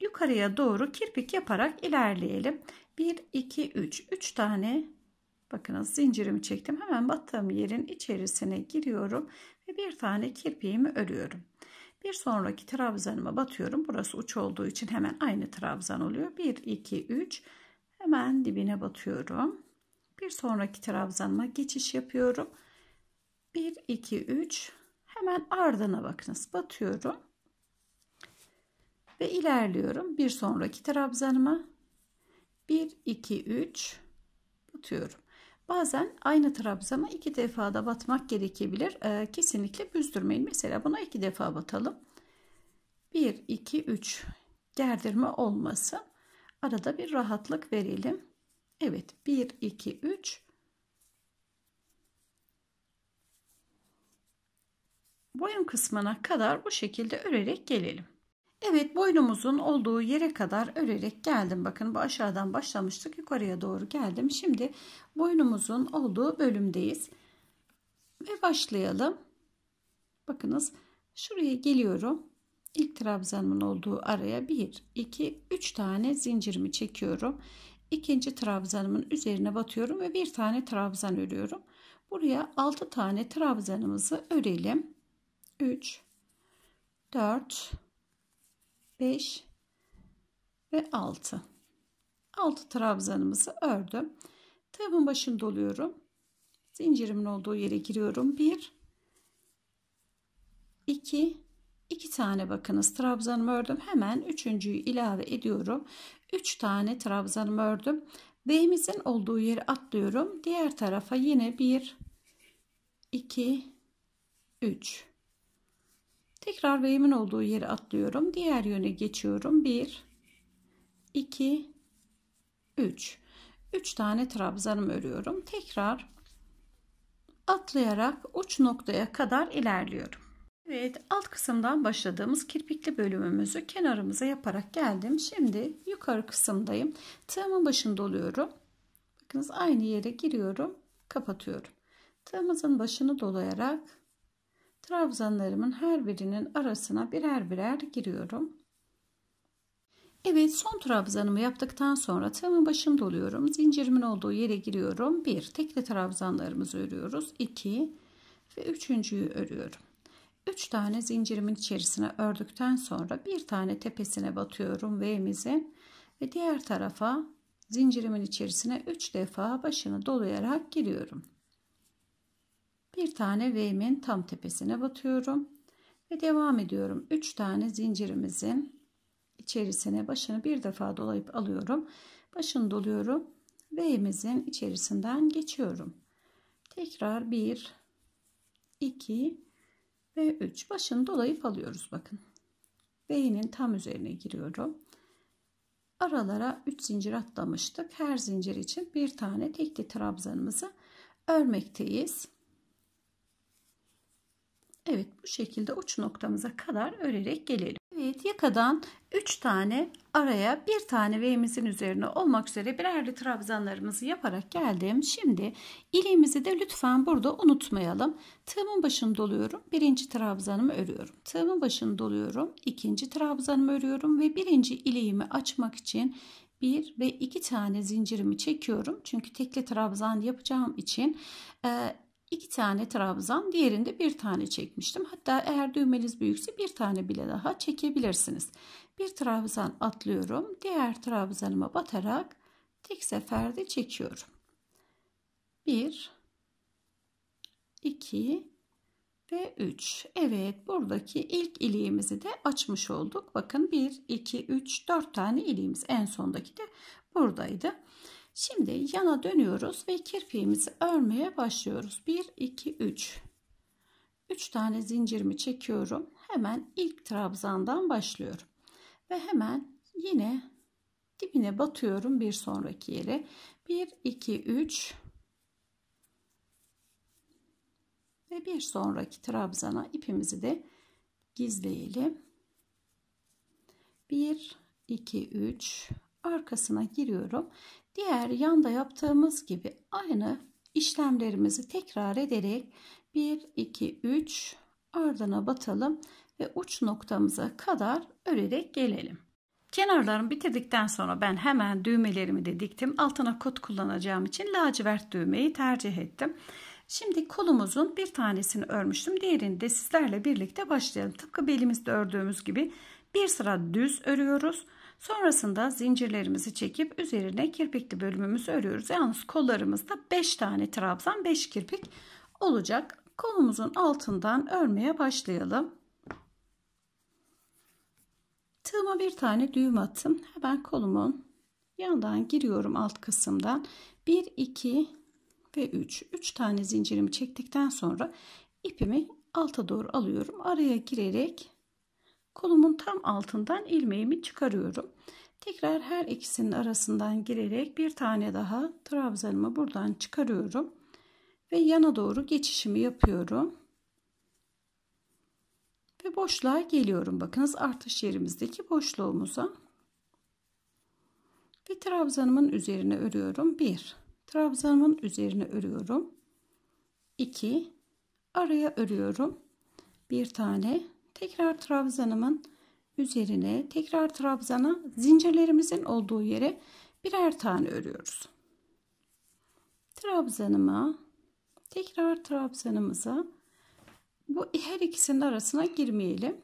yukarıya doğru kirpik yaparak ilerleyelim. 1, 2, 3. 3 tane bakınız zincirimi çektim. Hemen battığım yerin içerisine giriyorum ve bir tane kirpiğimi örüyorum. Bir sonraki trabzanıma batıyorum. Burası uç olduğu için hemen aynı trabzan oluyor. 1, 2, 3. Hemen dibine batıyorum. Bir sonraki trabzanıma geçiş yapıyorum. 1, 2, 3. Hemen ardına bakınız. Batıyorum. Ve ilerliyorum. Bir sonraki trabzanıma. 1, 2, 3. Batıyorum. Bazen aynı trabzana iki defa da batmak gerekebilir. Ee, kesinlikle büzdürmeyin. Mesela buna iki defa batalım. 1, 2, 3 gerdirme olmasın. Arada bir rahatlık verelim. Evet 1, 2, 3. Boyun kısmına kadar bu şekilde örerek gelelim. Evet boynumuzun olduğu yere kadar örerek geldim. Bakın bu aşağıdan başlamıştık yukarıya doğru geldim. Şimdi boynumuzun olduğu bölümdeyiz. Ve başlayalım. Bakınız şuraya geliyorum ilk trabzanımın olduğu araya 1 2 3 tane zincirimi çekiyorum ikinci trabzanımın üzerine batıyorum ve bir tane trabzan örüyorum buraya 6 tane trabzanımızı örelim 3 4 5 ve 6 6 trabzanımızı ördüm tığımın başını doluyorum zincirimin olduğu yere giriyorum 1 2 2 tane bakınız trabzanımı ördüm. Hemen üçüncüyü ilave ediyorum. 3 tane trabzanımı ördüm. B'mizin olduğu yeri atlıyorum. Diğer tarafa yine 1 2 3 Tekrar B'min olduğu yeri atlıyorum. Diğer yöne geçiyorum. 1 2 3 3 tane trabzanımı örüyorum. Tekrar atlayarak uç noktaya kadar ilerliyorum. Evet alt kısımdan başladığımız kirpikli bölümümüzü kenarımıza yaparak geldim. Şimdi yukarı kısımdayım. Tığımın başında oluyorum. Bakınız aynı yere giriyorum. Kapatıyorum. Tığımızın başını dolayarak trabzanlarımın her birinin arasına birer birer giriyorum. Evet son trabzanımı yaptıktan sonra tığımın başını doluyorum. Zincirimin olduğu yere giriyorum. Bir, Tekli trabzanlarımızı örüyoruz. 2. Ve üçüncüyü örüyorum. 3 tane zincirimin içerisine ördükten sonra bir tane tepesine batıyorum ve ve diğer tarafa zincirimin içerisine 3 defa başını dolayarak giriyorum. Bir tane V'min tam tepesine batıyorum ve devam ediyorum. 3 tane zincirimizin içerisine başını bir defa dolayıp alıyorum. Başını doluyorum. V'mizin içerisinden geçiyorum. Tekrar 1 2 ve 3 başını dolayıp alıyoruz bakın B'nin tam üzerine giriyorum aralara 3 zincir atlamıştık her zincir için bir tane tekli trabzanımızı örmekteyiz Evet bu şekilde uç noktamıza kadar örerek gelelim Evet yakadan 3 tane araya bir tane V'mizin üzerine olmak üzere birerli trabzanlarımızı yaparak geldim. Şimdi iğnemizi de lütfen burada unutmayalım. Tığımın başını doluyorum. Birinci trabzanımı örüyorum. Tığımın başını doluyorum. ikinci trabzanımı örüyorum ve birinci ileğimi açmak için bir ve iki tane zincirimi çekiyorum. Çünkü tekli trabzan yapacağım için e, iki tane trabzan diğerinde bir tane çekmiştim. Hatta eğer düğmeniz büyükse bir tane bile daha çekebilirsiniz. Bir trabzan atlıyorum. Diğer trabzanıma batarak tek seferde çekiyorum. 1 2 ve 3. Evet buradaki ilk iliğimizi de açmış olduk. Bakın 1, 2, 3, 4 tane iliğimiz en sondaki de buradaydı. Şimdi yana dönüyoruz ve kirpiğimizi örmeye başlıyoruz. 1, 2, 3. 3 tane zincirimi çekiyorum. Hemen ilk trabzandan başlıyorum. Ve hemen yine dibine batıyorum bir sonraki yere. 1, 2, 3 ve bir sonraki trabzana ipimizi de gizleyelim. 1, 2, 3 arkasına giriyorum Diğer yanda yaptığımız gibi aynı işlemlerimizi tekrar ederek 1, 2, 3 ardına batalım ve uç noktamıza kadar örerek gelelim. Kenarlarımı bitirdikten sonra ben hemen düğmelerimi de diktim. Altına kot kullanacağım için lacivert düğmeyi tercih ettim. Şimdi kolumuzun bir tanesini örmüştüm. Diğerini de sizlerle birlikte başlayalım. Tıpkı belimizde ördüğümüz gibi bir sıra düz örüyoruz. Sonrasında zincirlerimizi çekip üzerine kirpikli bölümümüzü örüyoruz. Yalnız kollarımızda 5 tane trabzan 5 kirpik olacak. Kolumuzun altından örmeye başlayalım. Tığıma bir tane düğüm attım. Hemen kolumun yandan giriyorum alt kısımdan. 1, 2 ve 3. 3 tane zincirimi çektikten sonra ipimi alta doğru alıyorum. Araya girerek Kolumun tam altından ilmeğimi çıkarıyorum. Tekrar her ikisinin arasından girerek bir tane daha trabzanımı buradan çıkarıyorum. Ve yana doğru geçişimi yapıyorum. Ve boşluğa geliyorum. Bakınız artış yerimizdeki boşluğumuza. Ve trabzanımın üzerine örüyorum. 1. Trabzanımın üzerine örüyorum. 2. Araya örüyorum. Bir tane tekrar trabzanımın üzerine tekrar trabzana zincirlerimizin olduğu yere birer tane örüyoruz. Trabzanıma tekrar trabzanımıza bu her ikisinin arasına girmeyelim.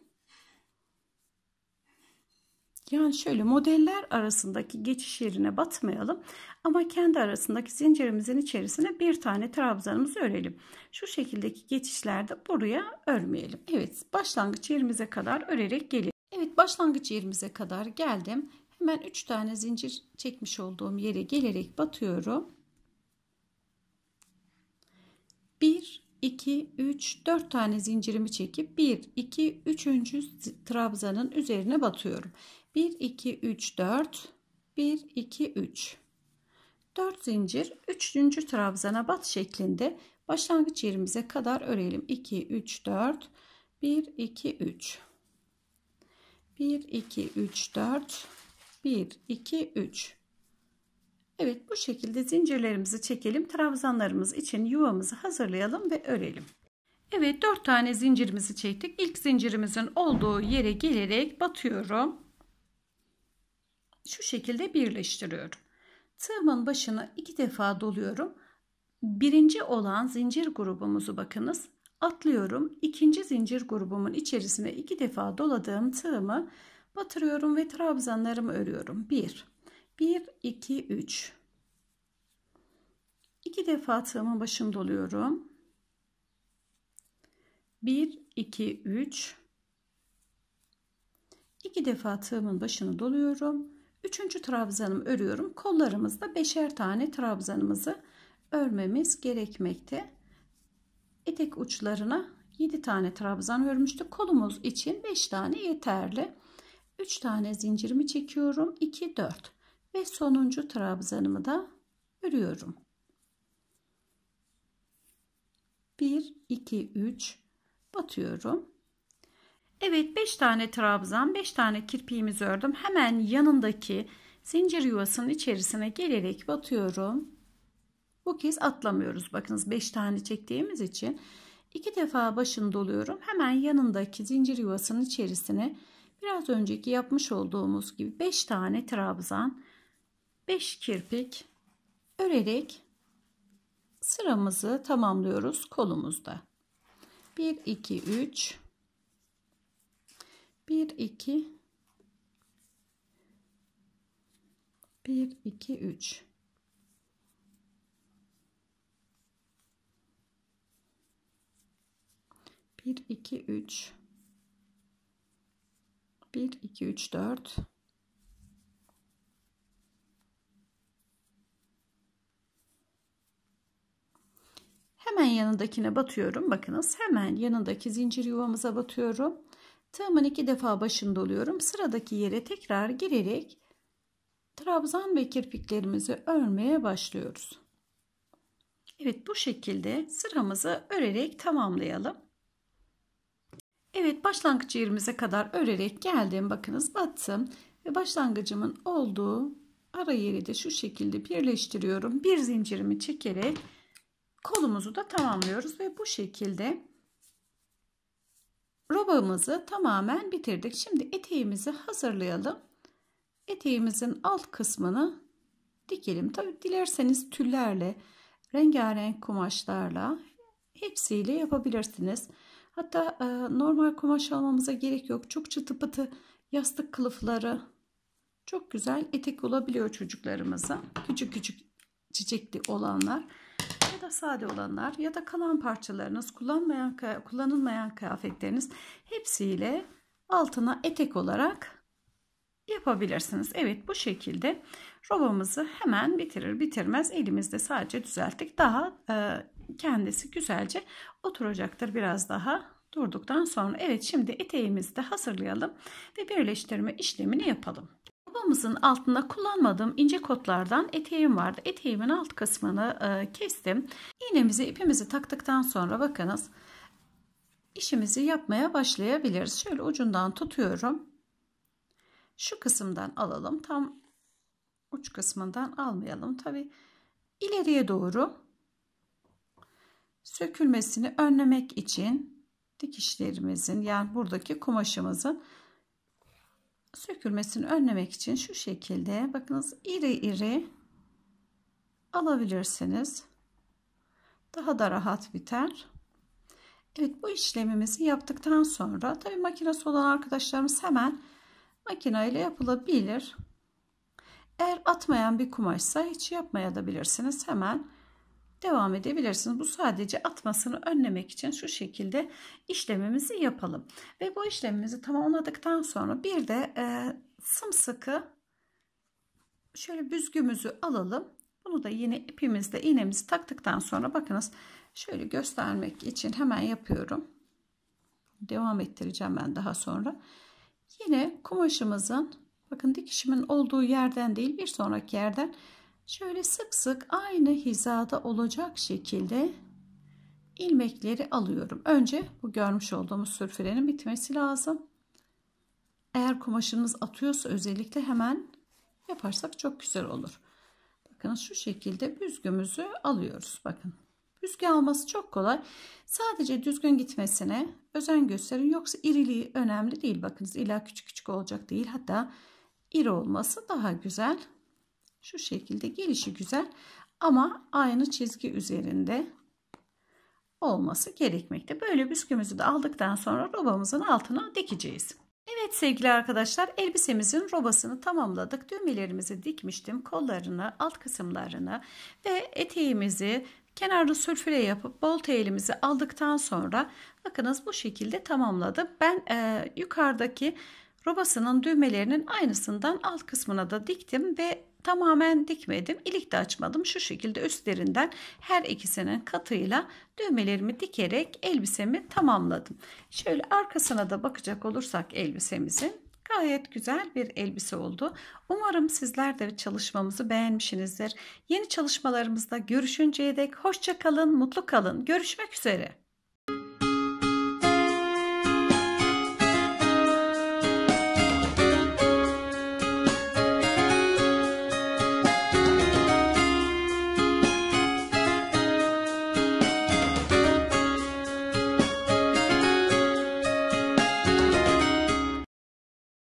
Yani şöyle modeller arasındaki geçiş yerine batmayalım. Ama kendi arasındaki zincirimizin içerisine bir tane trabzanımızı örelim. Şu şekildeki geçişlerde buraya örmeyelim. Evet başlangıç yerimize kadar örerek gelelim. Evet başlangıç yerimize kadar geldim. Hemen 3 tane zincir çekmiş olduğum yere gelerek batıyorum. 1 2 3 4 tane zincirimi çekip 1 2 3. trabzanın üzerine batıyorum. 1 2 3 4 1 2 3 4 zincir 3. trabzana bat şeklinde başlangıç yerimize kadar örelim. 2 3 4 1 2 3 1 2 3 4 1 2 3 Evet bu şekilde zincirlerimizi çekelim. Trabzanlarımız için yuvamızı hazırlayalım ve örelim. Evet 4 tane zincirimizi çektik. İlk zincirimizin olduğu yere gelerek batıyorum. Şu şekilde birleştiriyorum. Tığımın başını iki defa doluyorum. Birinci olan zincir grubumuzu bakınız. Atlıyorum. İkinci zincir grubumun içerisine iki defa doladığım tığımı batırıyorum ve trabzanlarımı örüyorum. 1 1 2 3 İki defa tığımın başını doluyorum. 1 2 3 İki defa tığımın başını doluyorum Üçüncü trabzanımı örüyorum. Kollarımızda beşer tane trabzanımızı örmemiz gerekmekte. Etek uçlarına 7 tane trabzan örmüştük. Kolumuz için 5 tane yeterli. 3 tane zincirimi çekiyorum. 2 4 ve sonuncu trabzanımı da örüyorum. 1 2 3 batıyorum. Evet 5 tane trabzan 5 tane kirpiğimizi ördüm. Hemen yanındaki zincir yuvasının içerisine gelerek batıyorum. Bu kez atlamıyoruz. Bakınız 5 tane çektiğimiz için iki defa başını doluyorum. Hemen yanındaki zincir yuvasının içerisine biraz önceki yapmış olduğumuz gibi 5 tane trabzan 5 kirpik örerek sıramızı tamamlıyoruz kolumuzda. 1 2 3 1 2 1 2 3 1 2 3 1 2 3 4 Hemen yanındakine batıyorum. Bakınız hemen yanındaki zincir yuvamıza batıyorum. Tığımın iki defa başını doluyorum. Sıradaki yere tekrar girerek trabzan ve kirpiklerimizi örmeye başlıyoruz. Evet bu şekilde sıramızı örerek tamamlayalım. Evet başlangıç yerimize kadar örerek geldim. Bakınız battım ve başlangıcımın olduğu ara yeri de şu şekilde birleştiriyorum. Bir zincirimi çekerek kolumuzu da tamamlıyoruz ve bu şekilde Robamızı tamamen bitirdik. Şimdi eteğimizi hazırlayalım. Eteğimizin alt kısmını dikelim. Tabi dilerseniz tüllerle, rengarenk kumaşlarla hepsiyle yapabilirsiniz. Hatta e, normal kumaş almamıza gerek yok. Çok çıtı pıtı yastık kılıfları çok güzel etek olabiliyor çocuklarımıza. Küçük küçük çiçekli olanlar ya da sade olanlar ya da kalan parçalarınız, kullanmayan kullanılmayan kıyafetleriniz hepsiyle altına etek olarak yapabilirsiniz. Evet bu şekilde robamızı hemen bitirir bitirmez elimizde sadece düzelttik. Daha e, kendisi güzelce oturacaktır biraz daha durduktan sonra. Evet şimdi eteğimizi de hazırlayalım ve birleştirme işlemini yapalım. Babamızın altında kullanmadığım ince kotlardan eteğim vardı. Eteğimin alt kısmını e, kestim. İğnemizi ipimizi taktıktan sonra bakınız işimizi yapmaya başlayabiliriz. Şöyle ucundan tutuyorum. Şu kısımdan alalım. Tam uç kısmından almayalım. Tabi ileriye doğru sökülmesini önlemek için dikişlerimizin yani buradaki kumaşımızın sökülmesini önlemek için şu şekilde bakınız iri iri alabilirsiniz. Daha da rahat biter. Evet bu işlemimizi yaptıktan sonra tabii makinesi olan arkadaşlarımız hemen makineyle yapılabilir. Eğer atmayan bir kumaşsa hiç yapmaya da bilirsiniz. Hemen devam edebilirsiniz. Bu sadece atmasını önlemek için şu şekilde işlemimizi yapalım. Ve bu işlemimizi tamamladıktan sonra bir de e, sımsıkı şöyle büzgümüzü alalım. Bunu da yine ipimizle iğnemizi taktıktan sonra bakınız şöyle göstermek için hemen yapıyorum. Devam ettireceğim ben daha sonra. Yine kumaşımızın bakın dikişimin olduğu yerden değil bir sonraki yerden Şöyle sık sık aynı hizada olacak şekilde ilmekleri alıyorum. Önce bu görmüş olduğumuz sürfrenin bitmesi lazım. Eğer kumaşımız atıyorsa özellikle hemen yaparsak çok güzel olur. Bakın şu şekilde büzgümüzü alıyoruz. Bakın büzgü alması çok kolay. Sadece düzgün gitmesine özen gösterin. Yoksa iriliği önemli değil. Bakınız illa küçük küçük olacak değil. Hatta iri olması daha güzel şu şekilde gelişi güzel ama aynı çizgi üzerinde olması gerekmekte. Böyle büskümüzü de aldıktan sonra robamızın altına dikeceğiz. Evet sevgili arkadaşlar elbisemizin robasını tamamladık. Düğmelerimizi dikmiştim. Kollarını, alt kısımlarını ve eteğimizi kenarda sülfüre yapıp bol elimizi aldıktan sonra bakınız bu şekilde tamamladım. Ben e, yukarıdaki Robasının düğmelerinin aynısından alt kısmına da diktim ve tamamen dikmedim. ilik de açmadım. Şu şekilde üstlerinden her ikisinin katıyla düğmelerimi dikerek elbisemi tamamladım. Şöyle arkasına da bakacak olursak elbisemizin Gayet güzel bir elbise oldu. Umarım sizler de çalışmamızı beğenmişsinizdir. Yeni çalışmalarımızda görüşünceye dek hoşça kalın, mutlu kalın. Görüşmek üzere.